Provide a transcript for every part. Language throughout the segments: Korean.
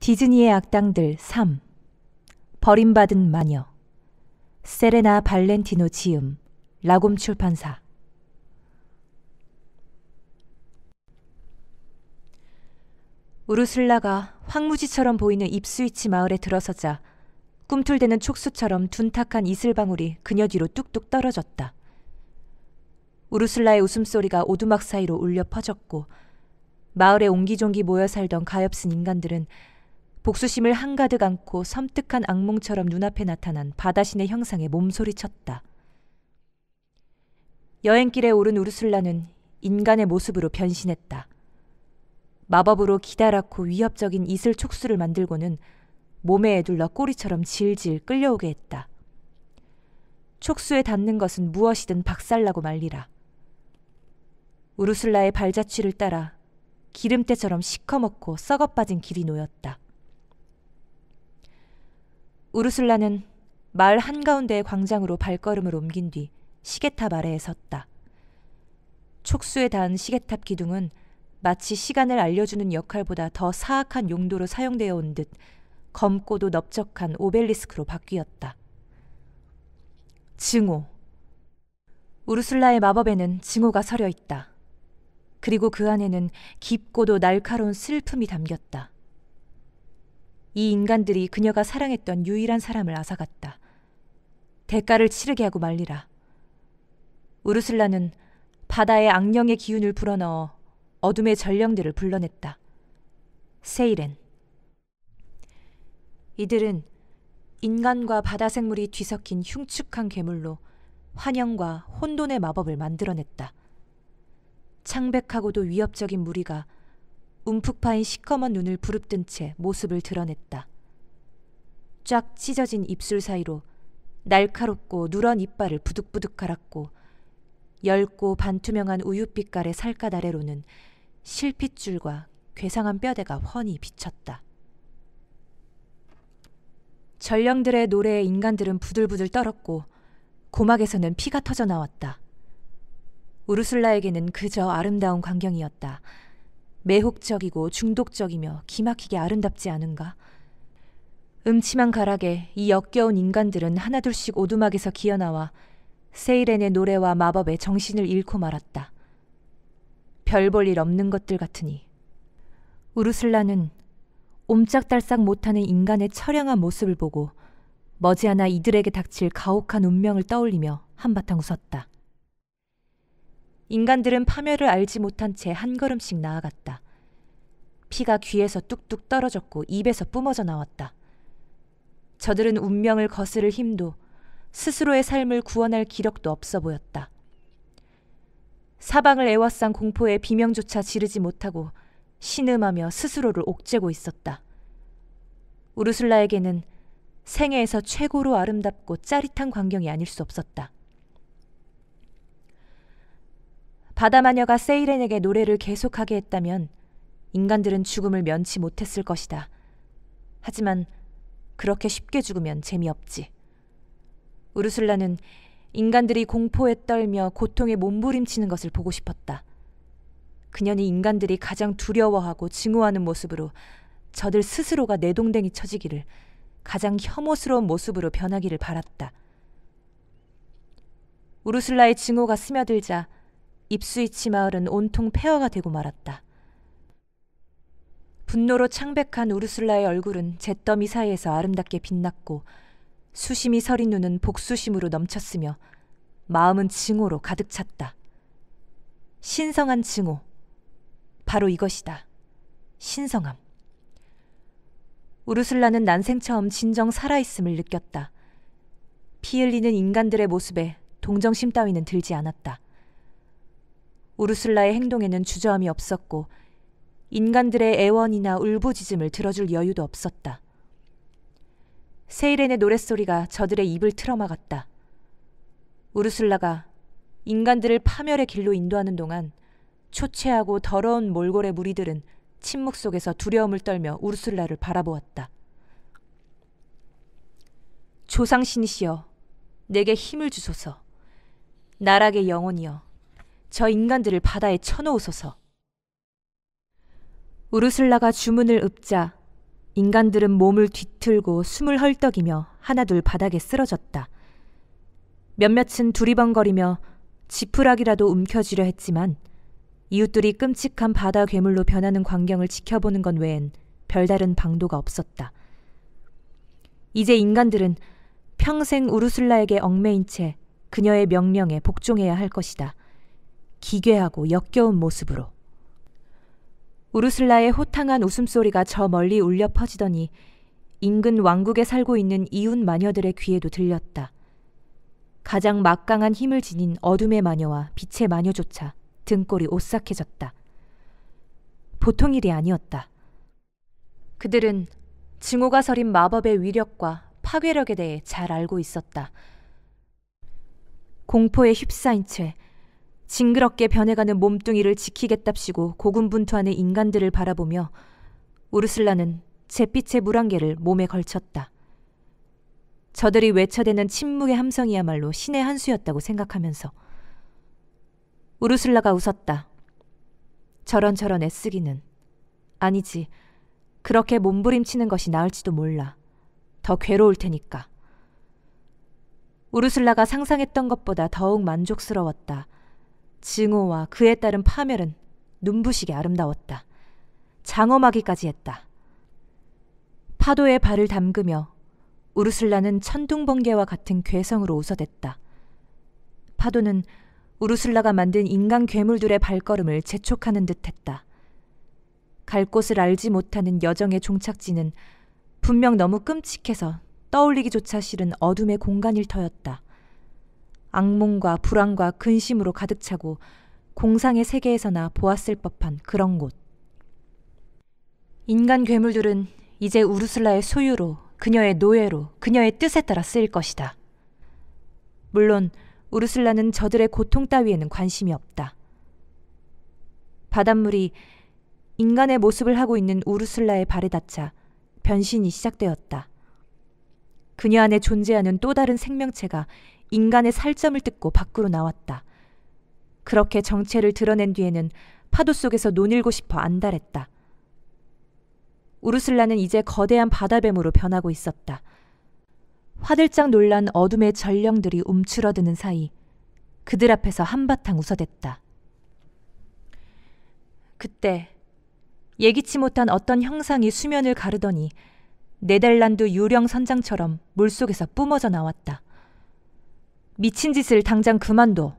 디즈니의 악당들 3 버림받은 마녀 세레나 발렌티노 지음 라곰 출판사 우르슬라가 황무지처럼 보이는 입스위치 마을에 들어서자 꿈틀대는 촉수처럼 둔탁한 이슬방울이 그녀 뒤로 뚝뚝 떨어졌다. 우르슬라의 웃음소리가 오두막 사이로 울려 퍼졌고 마을에 옹기종기 모여 살던 가엾은 인간들은 복수심을 한가득 안고 섬뜩한 악몽처럼 눈앞에 나타난 바다신의 형상에 몸소리쳤다. 여행길에 오른 우르슬라는 인간의 모습으로 변신했다. 마법으로 기다랗고 위협적인 이슬 촉수를 만들고는 몸에 애둘러 꼬리처럼 질질 끌려오게 했다. 촉수에 닿는 것은 무엇이든 박살나고 말리라. 우르슬라의 발자취를 따라 기름때처럼 시커멓고 썩어빠진 길이 놓였다. 우르슬라는 마을 한가운데의 광장으로 발걸음을 옮긴 뒤 시계탑 아래에 섰다. 촉수에 닿은 시계탑 기둥은 마치 시간을 알려주는 역할보다 더 사악한 용도로 사용되어 온 듯 검고도 넓적한 오벨리스크로 바뀌었다. 증오. 우르슬라의 마법에는 증오가 서려 있다. 그리고 그 안에는 깊고도 날카로운 슬픔이 담겼다. 이 인간들이 그녀가 사랑했던 유일한 사람을 앗아갔다. 대가를 치르게 하고 말리라. 우르슬라는 바다의 악령의 기운을 불어넣어 어둠의 전령들을 불러냈다. 세이렌. 이들은 인간과 바다 생물이 뒤섞인 흉측한 괴물로 환영과 혼돈의 마법을 만들어냈다. 창백하고도 위협적인 무리가 움푹 파인 시커먼 눈을 부릅뜬 채 모습을 드러냈다. 쫙 찢어진 입술 사이로 날카롭고 누런 이빨을 부득부득 갈았고 열고 반투명한 우유빛깔의 살갗 아래로는 실핏줄과 괴상한 뼈대가 훤히 비쳤다. 전령들의 노래에 인간들은 부들부들 떨었고 고막에서는 피가 터져 나왔다. 우르슬라에게는 그저 아름다운 광경이었다. 매혹적이고 중독적이며 기막히게 아름답지 않은가? 음침한 가락에 이 역겨운 인간들은 하나둘씩 오두막에서 기어나와 세이렌의 노래와 마법에 정신을 잃고 말았다. 별 볼 일 없는 것들 같으니. 우르슬라는 옴짝달싹 못하는 인간의 처량한 모습을 보고 머지않아 이들에게 닥칠 가혹한 운명을 떠올리며 한바탕 웃었다. 인간들은 파멸을 알지 못한 채 한 걸음씩 나아갔다. 피가 귀에서 뚝뚝 떨어졌고 입에서 뿜어져 나왔다. 저들은 운명을 거스를 힘도 스스로의 삶을 구원할 기력도 없어 보였다. 사방을 애워싼 공포에 비명조차 지르지 못하고 신음하며 스스로를 옥죄고 있었다. 우르슬라에게는 생애에서 최고로 아름답고 짜릿한 광경이 아닐 수 없었다. 바다 마녀가 세이렌에게 노래를 계속하게 했다면 인간들은 죽음을 면치 못했을 것이다. 하지만 그렇게 쉽게 죽으면 재미없지. 우르슬라는 인간들이 공포에 떨며 고통에 몸부림치는 것을 보고 싶었다. 그녀는 인간들이 가장 두려워하고 증오하는 모습으로 저들 스스로가 내동댕이 쳐지기를 가장 혐오스러운 모습으로 변하기를 바랐다. 우르슬라의 증오가 스며들자 입수이치 마을은 온통 폐허가 되고 말았다. 분노로 창백한 우르슬라의 얼굴은 잿더미 사이에서 아름답게 빛났고 수심이 서린 눈은 복수심으로 넘쳤으며 마음은 증오로 가득 찼다. 신성한 증오. 바로 이것이다. 신성함. 우르슬라는 난생 처음 진정 살아있음을 느꼈다. 피 흘리는 인간들의 모습에 동정심 따위는 들지 않았다. 우르슬라의 행동에는 주저함이 없었고 인간들의 애원이나 울부짖음을 들어줄 여유도 없었다. 세이렌의 노랫소리가 저들의 입을 틀어막았다. 우르슬라가 인간들을 파멸의 길로 인도하는 동안 초췌하고 더러운 몰골의 무리들은 침묵 속에서 두려움을 떨며 우르슬라를 바라보았다. 조상신이시여, 내게 힘을 주소서. 나락의 영혼이여, 저 인간들을 바다에 쳐놓으소서. 우르슬라가 주문을 읊자 인간들은 몸을 뒤틀고 숨을 헐떡이며 하나둘 바닥에 쓰러졌다. 몇몇은 두리번거리며 지푸라기라도 움켜쥐려 했지만 이웃들이 끔찍한 바다 괴물로 변하는 광경을 지켜보는 건 외엔 별다른 방도가 없었다. 이제 인간들은 평생 우르슬라에게 얽매인 채 그녀의 명령에 복종해야 할 것이다. 기괴하고 역겨운 모습으로. 우르슬라의 호탕한 웃음소리가 저 멀리 울려 퍼지더니 인근 왕국에 살고 있는 이웃 마녀들의 귀에도 들렸다. 가장 막강한 힘을 지닌 어둠의 마녀와 빛의 마녀조차 등골이 오싹해졌다. 보통 일이 아니었다. 그들은 증오가 서린 마법의 위력과 파괴력에 대해 잘 알고 있었다. 공포에 휩싸인 채 징그럽게 변해가는 몸뚱이를 지키겠답시고 고군분투하는 인간들을 바라보며 우르슬라는 잿빛의 물안개를 몸에 걸쳤다. 저들이 외쳐대는 침묵의 함성이야말로 신의 한 수였다고 생각하면서 우르슬라가 웃었다. 저런저런 애쓰기는 아니지. 그렇게 몸부림치는 것이 나을지도 몰라. 더 괴로울 테니까. 우르슬라가 상상했던 것보다 더욱 만족스러웠다. 증오와 그에 따른 파멸은 눈부시게 아름다웠다. 장엄하기까지 했다. 파도에 발을 담그며 우르슬라는 천둥번개와 같은 괴성으로 웃어댔다. 파도는 우르슬라가 만든 인간 괴물들의 발걸음을 재촉하는 듯했다. 갈 곳을 알지 못하는 여정의 종착지는 분명 너무 끔찍해서 떠올리기조차 싫은 어둠의 공간일 터였다. 악몽과 불안과 근심으로 가득 차고 공상의 세계에서나 보았을 법한 그런 곳. 인간 괴물들은 이제 우르슬라의 소유로, 그녀의 노예로, 그녀의 뜻에 따라 쓰일 것이다. 물론 우르슬라는 저들의 고통 따위에는 관심이 없다. 바닷물이 인간의 모습을 하고 있는 우르슬라의 발에 닿자 변신이 시작되었다. 그녀 안에 존재하는 또 다른 생명체가 인간의 살점을 뜯고 밖으로 나왔다. 그렇게 정체를 드러낸 뒤에는 파도 속에서 논일고 싶어 안달했다. 우르슬라는 이제 거대한 바다뱀으로 변하고 있었다. 화들짝 놀란 어둠의 전령들이 움츠러드는 사이 그들 앞에서 한바탕 웃어댔다. 그때 예기치 못한 어떤 형상이 수면을 가르더니 네덜란드 유령 선장처럼 물속에서 뿜어져 나왔다. 미친 짓을 당장 그만둬.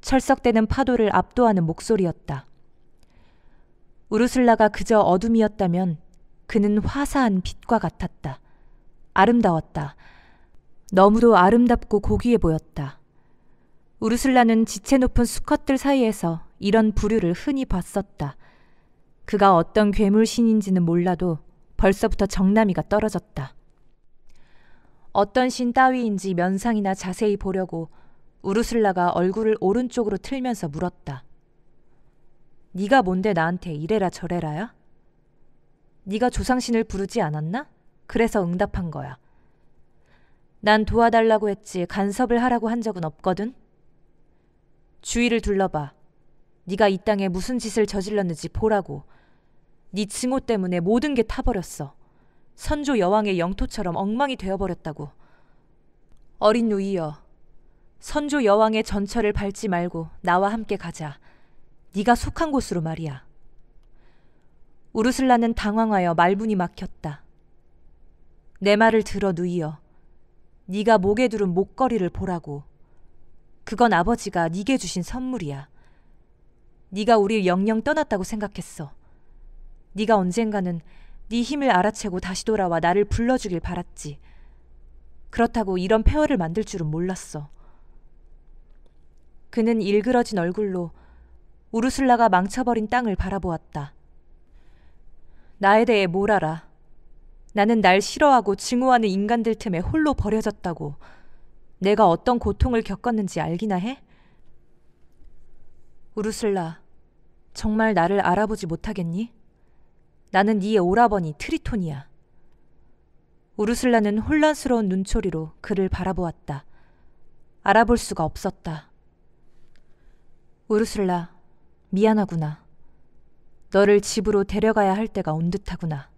철썩대는 파도를 압도하는 목소리였다. 우르슬라가 그저 어둠이었다면 그는 화사한 빛과 같았다. 아름다웠다. 너무도 아름답고 고귀해 보였다. 우르슬라는 지체 높은 수컷들 사이에서 이런 부류를 흔히 봤었다. 그가 어떤 괴물신인지는 몰라도 벌써부터 정남이가 떨어졌다. 어떤 신 따위인지 면상이나 자세히 보려고 우르슬라가 얼굴을 오른쪽으로 틀면서 물었다. 네가 뭔데 나한테 이래라 저래라야? 네가 조상신을 부르지 않았나? 그래서 응답한 거야. 난 도와달라고 했지 간섭을 하라고 한 적은 없거든. 주위를 둘러봐. 네가 이 땅에 무슨 짓을 저질렀는지 보라고. 네 증오 때문에 모든 게 타버렸어. 선조 여왕의 영토처럼 엉망이 되어버렸다고. 어린 누이여, 선조 여왕의 전철을 밟지 말고 나와 함께 가자. 네가 속한 곳으로 말이야. 우르슬라는 당황하여 말문이 막혔다. 내 말을 들어 누이여. 네가 목에 두른 목걸이를 보라고. 그건 아버지가 네게 주신 선물이야. 네가 우리를 영영 떠났다고 생각했어. 네가 언젠가는 네 힘을 알아채고 다시 돌아와 나를 불러주길 바랐지. 그렇다고 이런 폐허를 만들 줄은 몰랐어. 그는 일그러진 얼굴로 우르슬라가 망쳐버린 땅을 바라보았다. 나에 대해 뭘 알아? 나는 날 싫어하고 증오하는 인간들 틈에 홀로 버려졌다고. 내가 어떤 고통을 겪었는지 알기나 해? 우르슬라, 정말 나를 알아보지 못하겠니? 나는 네 오라버니 트리톤이야. 우르슬라는 혼란스러운 눈초리로 그를 바라보았다. 알아볼 수가 없었다. 우르슬라, 미안하구나. 너를 집으로 데려가야 할 때가 온 듯하구나.